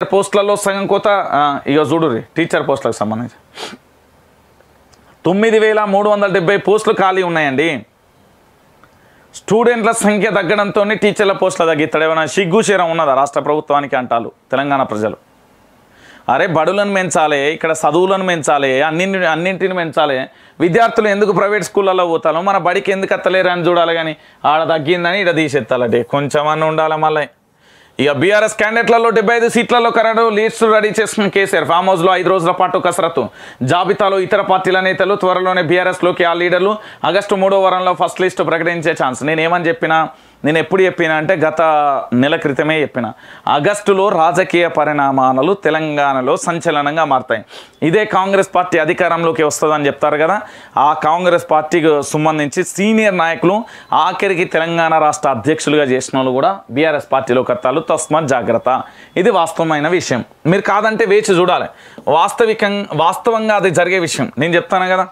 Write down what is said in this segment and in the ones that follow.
teacher పోస్టులలో సగం కోత ఇక చూడుర్రి టీచర్ పోస్టులకు సంబంధించి తొమ్మిది వేల మూడు వందల డెబ్బై పోస్టులు ఖాళీ ఉన్నాయండి స్టూడెంట్ల సంఖ్య తగ్గడంతో టీచర్ల పోస్టుల తగ్గిస్తాడు ఏమైనా సిగ్గుచేరం ఉన్నదా రాష్ట్ర ప్రభుత్వానికి అంటారు తెలంగాణ ప్రజలు అరే బడులను పెంచాలి ఇక్కడ చదువులను పెంచాలి అన్నింటిని అన్నింటిని పెంచాలి విద్యార్థులు ఎందుకు ప్రైవేట్ స్కూళ్ళలో పోతాలో మన బడికి ఎందుకు అత్తలేరు అని చూడాలి కానీ ఆడ తగ్గిందని ఇక్కడ కొంచెం కొంచెమన్నా ఉండాలి మళ్ళీ ఇక బీఆర్ఎస్ క్యాండిడేట్లలో డెబ్బై ఐదు సీట్లలో కరడు లీడ్స్ రెడీ చేసుకున్న కేసీఆర్ ఫామ్ హౌస్లో ఐదు రోజుల పాటు కసరత్తు జాబితాలో ఇతర పార్టీల నేతలు త్వరలోనే బీఆర్ఎస్లోకి ఆ లీడర్లు ఆగస్టు మూడో వారంలో ఫస్ట్ లిస్ట్ ప్రకటించే ఛాన్స్ నేనేమని చెప్పినా నేను ఎప్పుడు చెప్పినా అంటే గత నెల క్రితమే చెప్పిన ఆగస్టులో రాజకీయ పరిణామాలు తెలంగాణలో సంచలనంగా మారుతాయి ఇదే కాంగ్రెస్ పార్టీ అధికారంలోకి వస్తుందని చెప్తారు కదా ఆ కాంగ్రెస్ పార్టీకి సంబంధించి సీనియర్ నాయకులు ఆఖరికి తెలంగాణ రాష్ట్ర అధ్యక్షులుగా చేసిన వాళ్ళు కూడా బీఆర్ఎస్ పార్టీలో కర్తాలు తస్మాత్ జాగ్రత్త ఇది వాస్తవమైన విషయం మీరు కాదంటే వేచి చూడాలి వాస్తవికంగా వాస్తవంగా అది జరిగే విషయం నేను చెప్తాను కదా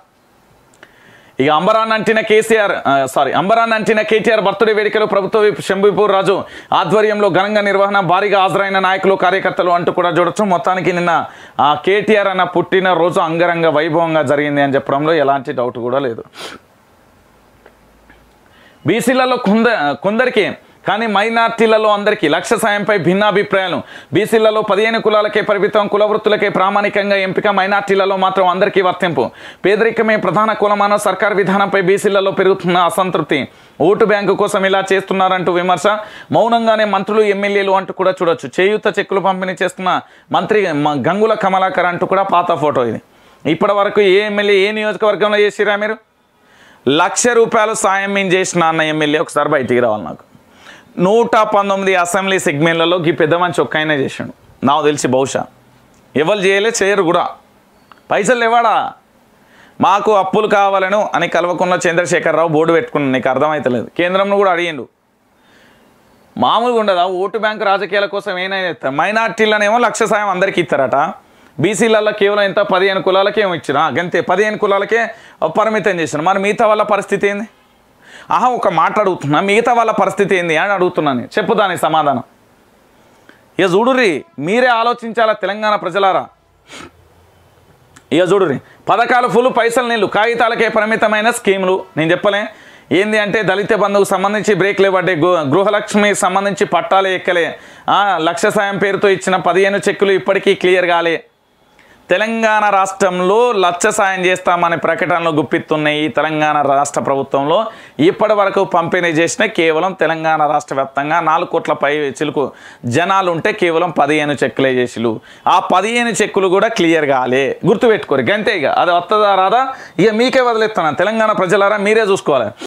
ఇక అంబరాన్ అంటిన కేసీఆర్ సారీ అంబరాన్ అంటిన కేటీఆర్ బర్త్డే వేడుకలో ప్రభుత్వ శంభీపూర్ రాజు ఆధ్వర్యంలో ఘనంగా నిర్వహణ భారీగా హాజరైన నాయకులు కార్యకర్తలు అంటూ కూడా చూడొచ్చు మొత్తానికి నిన్న ఆ కేటీఆర్ అన్న పుట్టినరోజు అంగరంగ వైభవంగా జరిగింది అని చెప్పడంలో ఎలాంటి డౌట్ కూడా లేదు బీసీలలో కొంద కొందరికి కానీ మైనార్టీలలో అందరికీ లక్ష్య సాయంపై భిన్నాభిప్రాయాలు బీసీలలో పదిహేను కులాలకే పరిమితం కులవృత్తులకే ప్రామాణికంగా ఎంపిక మైనార్టీలలో మాత్రం అందరికీ వర్తింపు పేదరికమే ప్రధాన కులమాన సర్కార్ విధానంపై బీసీలలో పెరుగుతున్న అసంతృప్తి ఓటు బ్యాంకు కోసం ఇలా చేస్తున్నారంటూ విమర్శ మౌనంగానే మంత్రులు ఎమ్మెల్యేలు అంటూ కూడా చూడొచ్చు చేయూత చెక్కులు పంపిణీ చేస్తున్న మంత్రి గంగుల కమలాకర్ అంటూ కూడా పాత ఫోటో ఇది ఇప్పటి వరకు ఏ ఎమ్మెల్యే ఏ నియోజకవర్గంలో చేసిరా మీరు లక్ష రూపాయలు సాయం మేము చేసిన అన్న ఎమ్మెల్యే ఒకసారి బయటికి రావాలి నాకు నూట పంతొమ్మిది అసెంబ్లీ సెగ్మెంట్లలో గీ పెద్ద మంచి అయినా చేసిండు నాకు తెలిసి బహుశా ఎవరు చేయలే చేయరు కూడా పైసలు లేవాడా మాకు అప్పులు కావాలను అని కలవకుండా చంద్రశేఖరరావు బోర్డు పెట్టుకున్నాను నీకు అర్థమవుతలేదు కేంద్రంలో కూడా అడిగిండు మామూలుగా ఉండదా ఓటు బ్యాంక్ రాజకీయాల కోసం ఏమైనా మైనార్టీలనేమో లక్ష సాయం అందరికీ ఇస్తారట బీసీలలో కేవలం ఎంత పదిహేను కులాలకేమో ఇచ్చిన గంతే పదిహేను కులాలకే పరిమితం చేసిన మరి మిగతా వల్ల పరిస్థితి ఏంది ఆహా ఒక మాట అడుగుతున్నా మిగతా వాళ్ళ పరిస్థితి ఏంది అని అడుగుతున్నాను చెప్పు దానికి సమాధానం ఇక చూడుర్రి మీరే ఆలోచించాలా తెలంగాణ ప్రజలారా ఇక చూడుర్రి పథకాలు ఫుల్ పైసలు నీళ్ళు కాగితాలకే పరిమితమైన స్కీములు నేను చెప్పలే ఏంది అంటే దళిత బంధువుకు సంబంధించి బ్రేక్లు ఇవ్వండి గృహలక్ష్మికి సంబంధించి పట్టాలు ఎక్కలే లక్ష సాయం పేరుతో ఇచ్చిన పదిహేను చెక్కులు ఇప్పటికీ క్లియర్ కాలే తెలంగాణ రాష్ట్రంలో లచ్చ సాయం చేస్తామనే ప్రకటనలు గుప్పిస్తున్నాయి ఈ తెలంగాణ రాష్ట్ర ప్రభుత్వంలో ఇప్పటి వరకు పంపిణీ చేసిన కేవలం తెలంగాణ రాష్ట్ర వ్యాప్తంగా నాలుగు కోట్ల పై చిలుకు జనాలు ఉంటే కేవలం పదిహేను చెక్కులే చేసిలు ఆ పదిహేను చెక్కులు కూడా క్లియర్ కాలే గుర్తుపెట్టుకోరు గంతే ఇక అది వస్తుందా రాదా ఇక మీకే వదిలేస్తున్నాను తెలంగాణ ప్రజలారా మీరే చూసుకోవాలి